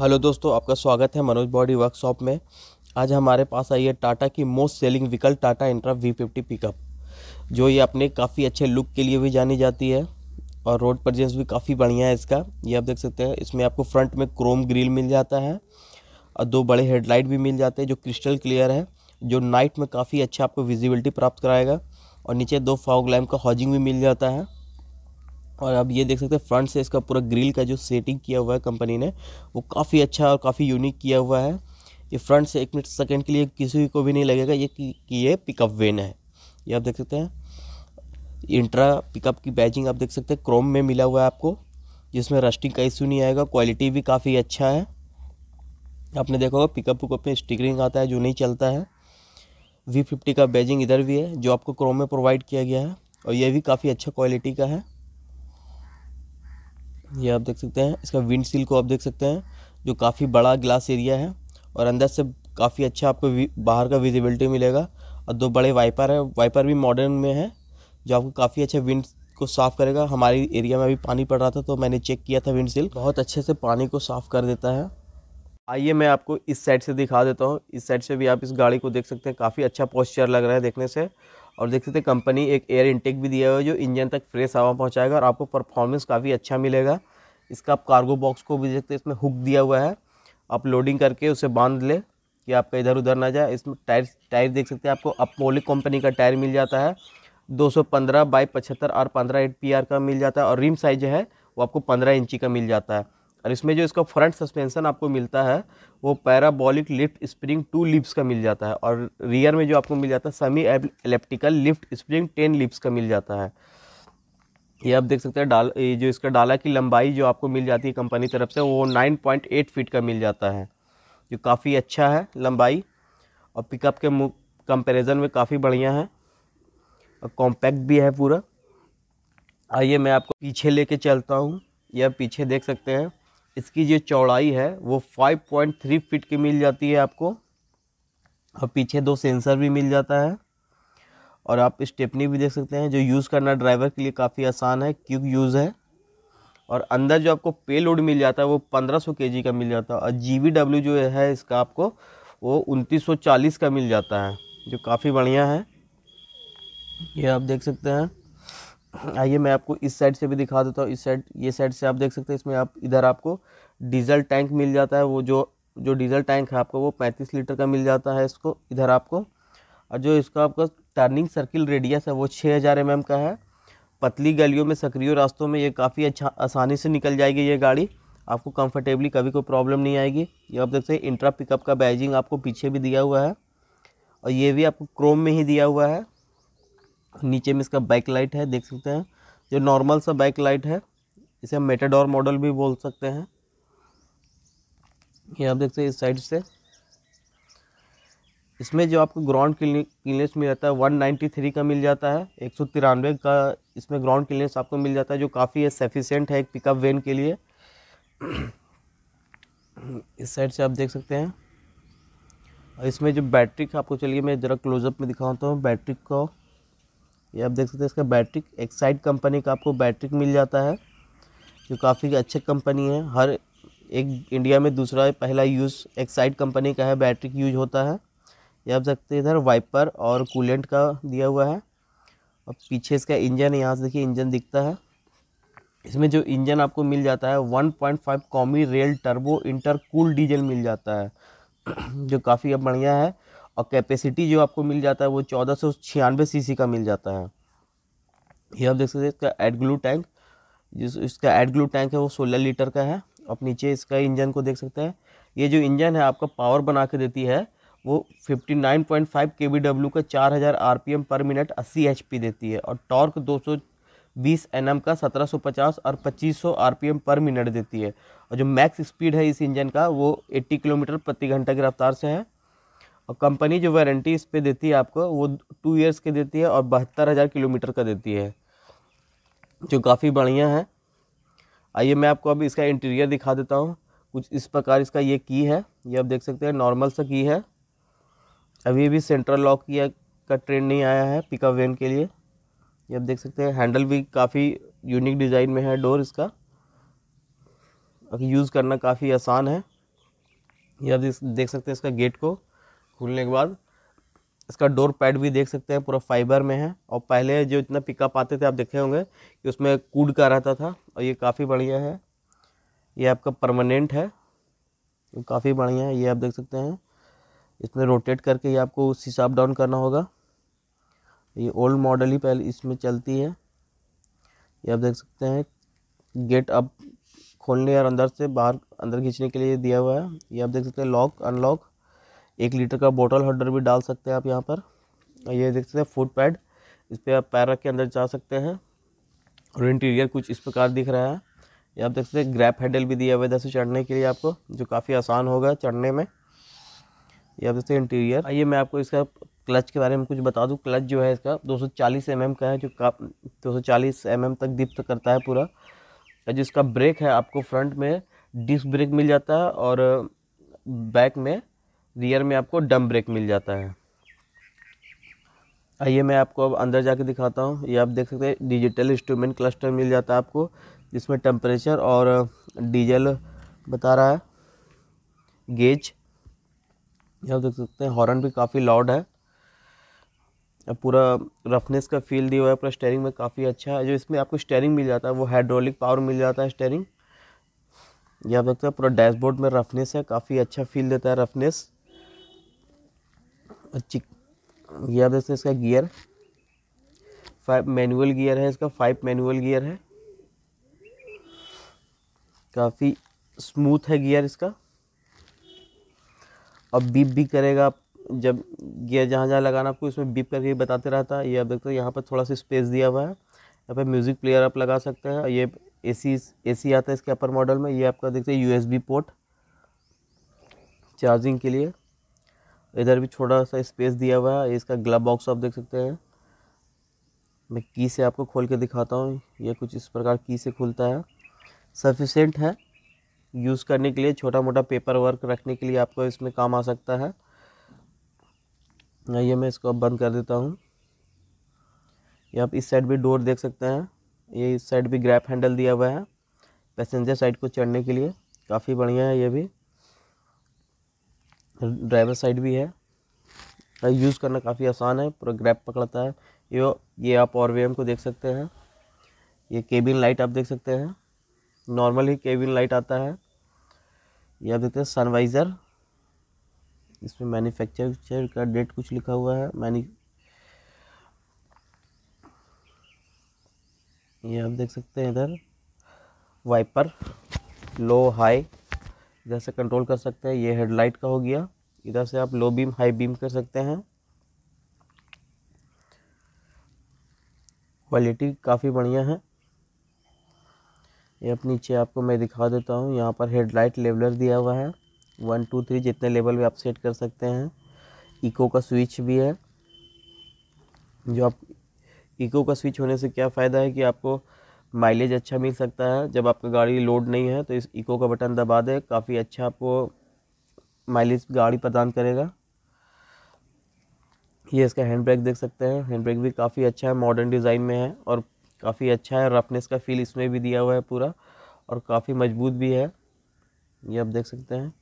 hello दोस्तों आपका स्वागत है मनोज बॉडी वर्कशॉप में आज हमारे पास आई है टाटा की most selling vehicle Tata Intra V fifty pickup जो ये अपने काफ़ी अच्छे लुक के लिए भी जानी जाती है और रोड परजेंस भी काफ़ी बढ़िया है इसका ये आप देख सकते हैं इसमें आपको फ्रंट में क्रोम ग्रिल मिल जाता है और दो बड़े हेडलाइट भी मिल जाते हैं जो क्रिस्टल क्लियर है जो नाइट में काफ़ी अच्छा आपको विजिबिलिटी प्राप्त कराएगा और नीचे दो फॉग लैम्प का हॉजिंग भी मिल जाता है और अब ये देख सकते हैं फ्रंट से इसका पूरा ग्रिल का जो सेटिंग किया हुआ है कंपनी ने वो काफ़ी अच्छा और काफ़ी यूनिक किया हुआ है ये फ्रंट से एक मिनट सेकेंड के लिए किसी को भी नहीं लगेगा ये कि ये पिकअप वेन है ये आप देख सकते हैं इंट्रा पिकअप की बैजिंग आप देख सकते हैं क्रोम में मिला हुआ है आपको जिसमें रस्टिंग का इश्यू नहीं आएगा क्वालिटी भी काफ़ी अच्छा है आपने देखा होगा पिकअप विकअप में स्टिकरिंग आता है जो नहीं चलता है वी फिफ्टी का बैजिंग इधर भी है जो आपको क्रोम में प्रोवाइड किया गया है और यह भी काफ़ी अच्छा क्वालिटी का है ये आप देख सकते हैं इसका विंड सील को आप देख सकते हैं जो काफ़ी बड़ा ग्लास एरिया है और अंदर से काफ़ी अच्छा आपको बाहर का विजिबिलिटी मिलेगा और दो बड़े वाइपर है वाइपर भी मॉडर्न में है जो आपको काफ़ी अच्छा विंड को साफ़ करेगा हमारे एरिया में अभी पानी पड़ रहा था तो मैंने चेक किया था विंड सील बहुत अच्छे से पानी को साफ़ कर देता है आइए मैं आपको इस साइड से दिखा देता हूँ इस साइड से भी आप इस गाड़ी को देख सकते हैं काफ़ी अच्छा पॉस्चर लग रहा है देखने से और देख सकते हैं कंपनी एक एयर इंटेक भी दिया हुआ है जो इंजन तक फ्रेश हवा पहुँचाएगा और आपको परफॉर्मेंस काफ़ी अच्छा मिलेगा इसका आप कार्गो बॉक्स को भी देख सकते इसमें हुक दिया हुआ है आप लोडिंग करके उसे बांध ले कि आपका इधर उधर ना जाए इसमें टायर टायर देख सकते हैं आपको अपोलिक कंपनी का टायर मिल जाता है पंद्रह बाई पचहत्तर और पंद्रह एट पी का मिल जाता है और रिम साइज है वो आपको पंद्रह इंची का मिल जाता है और इसमें जो इसका फ्रंट सस्पेंसन आपको मिलता है वो parabolic leaf spring two leafs का मिल जाता है और रियर में जो आपको मिल जाता है semi elliptical leaf spring ten leafs का मिल जाता है ये आप देख सकते हैं डाल ये जो इसका डाला की लंबाई जो आपको मिल जाती है कंपनी तरफ से वो नाइन पॉइंट एट फीट का मिल जाता है जो काफ़ी अच्छा है लंबाई और पिकअप के कंपैरिजन में काफ़ी बढ़िया है और कॉम्पैक्ट भी है पूरा आइए मैं आपको पीछे लेके चलता हूँ यह पीछे देख सकते हैं इसकी जो चौड़ाई है वो 5.3 फीट की मिल जाती है आपको और पीछे दो सेंसर भी मिल जाता है और आप स्टेपनी भी देख सकते हैं जो यूज़ करना ड्राइवर के लिए काफ़ी आसान है क्यूक यूज़ है और अंदर जो आपको पे लोड मिल जाता है वो 1500 सौ के का मिल जाता है और जी जो है इसका आपको वो 2940 का मिल जाता है जो काफ़ी बढ़िया है ये आप देख सकते हैं आइए मैं आपको इस साइड से भी दिखा देता हूँ इस साइड ये साइड से आप देख सकते हैं इसमें आप इधर आपको डीजल टैंक मिल जाता है वो जो जो डीजल टैंक है आपको वो पैंतीस लीटर का मिल जाता है इसको इधर आपको और जो इसका आपका टर्निंग सर्किल रेडियस है वो छः हज़ार एम का है पतली गलियों में सक्रिय रास्तों में ये काफ़ी अच्छा आसानी से निकल जाएगी ये गाड़ी आपको कंफर्टेबली कभी कोई प्रॉब्लम नहीं आएगी ये आप देख सकते हैं इंट्रा पिकअप का बैजिंग आपको पीछे भी दिया हुआ है और ये भी आपको क्रोम में ही दिया हुआ है नीचे में इसका बैक लाइट है देख सकते हैं जो नॉर्मल सा बैक लाइट है इसे हम मेटाडोर मॉडल भी बोल सकते हैं ये आप देख सकते हैं इस साइड से इसमें जो आपको ग्राउंड क्लीनेस मिल जाता है वन थ्री का मिल जाता है एक सौ तिरानवे का इसमें ग्राउंड क्लीनेस आपको मिल जाता है जो काफ़ी सफिशेंट है एक पिकअप वैन के लिए इस साइड से आप देख सकते हैं और इसमें जो बैटरी का आपको चलिए मैं ज़रा क्लोजअप में दिखाता हूँ बैटरी को ये आप देख सकते हैं इसका बैटरी एक्साइड कंपनी का आपको बैटरी मिल जाता है जो काफ़ी अच्छे कंपनी है हर एक इंडिया में दूसरा पहला यूज़ एक्साइड कंपनी का है बैटरी यूज होता है ये आप सकते हैं इधर वाइपर और कूलेंट का दिया हुआ है और पीछे इसका इंजन यहाँ से देखिए इंजन दिखता है इसमें जो इंजन आपको मिल जाता है five common rail turbo intercool diesel मिल जाता है जो काफ़ी अब बढ़िया है और कैपेसिटी जो आपको मिल जाता है वो चौदह सौ छियानवे सी का मिल जाता है ये आप देख सकते हैं इसका एडग्लू टैंक जिस इसका एडग्लू टैंक है वो सोलह लीटर का है आप नीचे इसका इंजन को देख सकते हैं ये जो इंजन है आपका पावर बना के देती है वो 59.5 kBW का 4000 rpm पर मिनट 80 hp देती है और टॉर्क 220 nm का 1750 और 2500 rpm पर मिनट देती है और जो मैक्स स्पीड है इस इंजन का वो 80 किलोमीटर प्रति घंटा की रफ्तार से है और कंपनी जो वारंटी इस पर देती है आपको वो टू ईयर्स की देती है और बहत्तर हज़ार किलोमीटर का देती है जो काफ़ी बढ़िया है आइए मैं आपको अभी इसका इंटीरियर दिखा देता हूँ कुछ इस प्रकार इसका ये की है ये आप देख सकते हैं नॉर्मल सा की है अभी भी सेंट्रल लॉक किया का ट्रेंड नहीं आया है पिकअप वैन के लिए ये आप देख सकते हैं हैंडल भी काफ़ी यूनिक डिज़ाइन में है डोर इसका यूज़ करना काफ़ी आसान है ये आप देख सकते हैं इसका गेट को खुलने के बाद इसका डोर पैड भी देख सकते हैं पूरा फाइबर में है और पहले जो इतना पिकअप आते थे आप देखे होंगे कि उसमें कूड का रहता था और ये काफ़ी बढ़िया है ये आपका परमानेंट है काफ़ी बढ़िया है ये आप देख सकते हैं इसमें रोटेट करके ये आपको उस हिसाब डाउन करना होगा ये ओल्ड मॉडल ही पहले इसमें चलती है ये आप देख सकते हैं गेट अब खोलने और अंदर से बाहर अंदर खींचने के लिए दिया हुआ है ये आप देख सकते हैं लॉक अनलॉक एक लीटर का बॉटल होल्डर भी डाल सकते हैं आप यहाँ पर ये देख सकते हैं फुट पैड इस पर आप पैर रख के अंदर जा सकते हैं और इंटीरियर कुछ इस प्रकार दिख रहा है ये आप देख सकते हैं ग्रैप हैंडल भी दिया हुआ है जैसे चढ़ने के लिए आपको जो काफ़ी आसान होगा चढ़ने में ये आप देख सकते हैं इंटीरियर आइए मैं आपको इसका क्लच के बारे में कुछ बता दूँ क्लच जो है इसका दो एम mm का है जो का दो एम mm तक दीप्त करता है पूरा जो इसका ब्रेक है आपको फ्रंट में डिस्क ब्रेक मिल जाता है और बैक में रियर में आपको डम ब्रेक मिल जाता है आइए मैं आपको अब अंदर जाके दिखाता हूँ ये आप देख सकते हैं डिजिटल इंस्ट्रूमेंट क्लस्टर मिल जाता है आपको जिसमें टेम्परेचर और डीजल बता रहा है गेज ये आप देख सकते हैं हॉर्न भी काफ़ी लाउड है पूरा रफनेस का फील दिया हुआ है पूरा स्टेयरिंग में काफ़ी अच्छा है जो इसमें आपको स्टेयरिंग मिल जाता है वो हाइड्रोलिक पावर मिल जाता है स्टेयरिंग यह आप देखते हैं पूरा डैशबोर्ड में रफनेस है काफ़ी अच्छा फील देता है रफनेस अच्छी ये आप देखते हैं इसका गियर फाइव मैनुअल गियर है इसका फाइव मैनुअल गियर है काफ़ी स्मूथ है गियर इसका और बीप भी करेगा आप जब गियर जहाँ जहाँ लगाना आपको इसमें बीप करके बताते रहता है ये आप देखते हैं यहाँ पर थोड़ा सा स्पेस दिया हुआ है यहाँ पर म्यूज़िक प्लेयर आप लगा सकते हैं ये ए एसी आता है इसके अपर मॉडल में ये आपका देखते हैं यूएसबी पोर्ट चार्जिंग के लिए इधर भी छोटा सा स्पेस दिया हुआ है इसका ग्लब बॉक्स आप देख सकते हैं मैं की से आपको खोल के दिखाता हूँ यह कुछ इस प्रकार की से खुलता है सफिशेंट है यूज़ करने के लिए छोटा मोटा पेपर वर्क रखने के लिए आपको इसमें काम आ सकता है ये मैं इसको अब बंद कर देता हूँ ये आप इस साइड भी डोर देख सकते हैं ये इस साइड भी ग्रैप हैंडल दिया हुआ है पैसेंजर साइड को चढ़ने के लिए काफ़ी बढ़िया है ये भी ड्राइवर साइड भी है यूज़ करना काफ़ी आसान है पूरा ग्रैप पकड़ता है ये ये आप और को देख सकते हैं ये केबिन लाइट आप देख सकते हैं नॉर्मल ही केबिन लाइट आता है ये आप देखते हैं सनवाइज़र इसमें मैन्युफैक्चर का डेट कुछ लिखा हुआ है मैनी ये आप देख सकते हैं इधर वाइपर लो हाई इधर से कंट्रोल कर सकते हैं ये हेडलाइट का हो गया इधर से आप लो बीम हाई बीम कर सकते हैं क्वालिटी काफ़ी बढ़िया है ये अब नीचे आपको मैं दिखा देता हूँ यहाँ पर हेडलाइट लेवलर दिया हुआ है वन टू थ्री जितने लेवल भी आप सेट कर सकते हैं इको का स्विच भी है जो आप इको का स्विच होने से क्या फ़ायदा है कि आपको माइलेज अच्छा मिल सकता है जब आपका गाड़ी लोड नहीं है तो इस इको का बटन दबा दें काफ़ी अच्छा आपको माइलेज गाड़ी प्रदान करेगा ये इसका हैंड ब्रेक देख सकते हैं हैंड ब्रेक भी काफ़ी अच्छा है मॉडर्न डिज़ाइन में है और काफ़ी अच्छा है रफनेस का फील इसमें भी दिया हुआ है पूरा और काफ़ी मजबूत भी है ये आप देख सकते हैं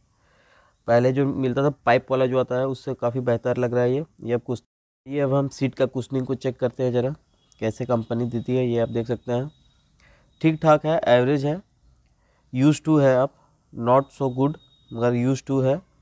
पहले जो मिलता था पाइप वाला जो आता है उससे काफ़ी बेहतर लग रहा है ये ये अब कुछ ये अब हम सीट का कुशनिंग को चेक करते हैं ज़रा कैसे कंपनी देती है ये आप देख सकते हैं ठीक ठाक है एवरेज है यूज़ टू है अब नॉट सो गुड मगर यूज़ टू है